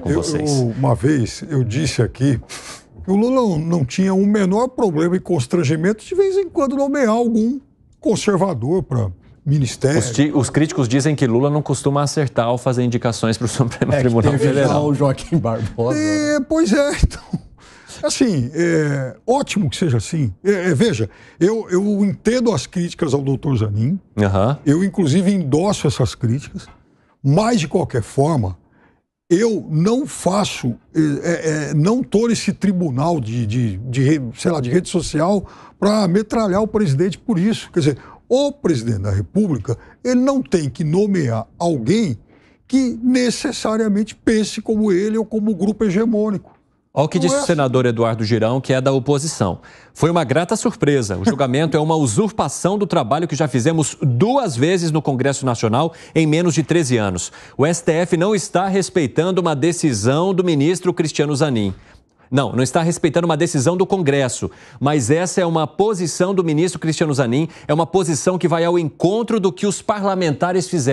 com eu, vocês. Eu, uma vez eu disse aqui que o Lula não tinha o um menor problema e constrangimento de vez em quando nomear algum conservador para ministério. Os, ti, os, críticos dizem que Lula não costuma acertar ao fazer indicações para o Supremo é, Tribunal que teve Federal. o Joaquim Barbosa. É, né? pois é, então. Assim, é, ótimo que seja assim. É, é veja, eu, eu entendo as críticas ao doutor Zanin. Uhum. Eu, inclusive, endosso essas críticas. Mas, de qualquer forma, eu não faço, é, é, é não estou nesse tribunal de, de, de, sei lá, de rede social para metralhar o presidente por isso. Quer dizer, o presidente da República, ele não tem que nomear alguém que necessariamente pense como ele ou como o grupo hegemônico. Olha o que disse o senador Eduardo Girão, que é da oposição. Foi uma grata surpresa. O julgamento é uma usurpação do trabalho que já fizemos duas vezes no Congresso Nacional em menos de 13 anos. O STF não está respeitando uma decisão do ministro Cristiano Zanin. Não, não está respeitando uma decisão do Congresso. Mas essa é uma posição do ministro Cristiano Zanin, é uma posição que vai ao encontro do que os parlamentares fizeram.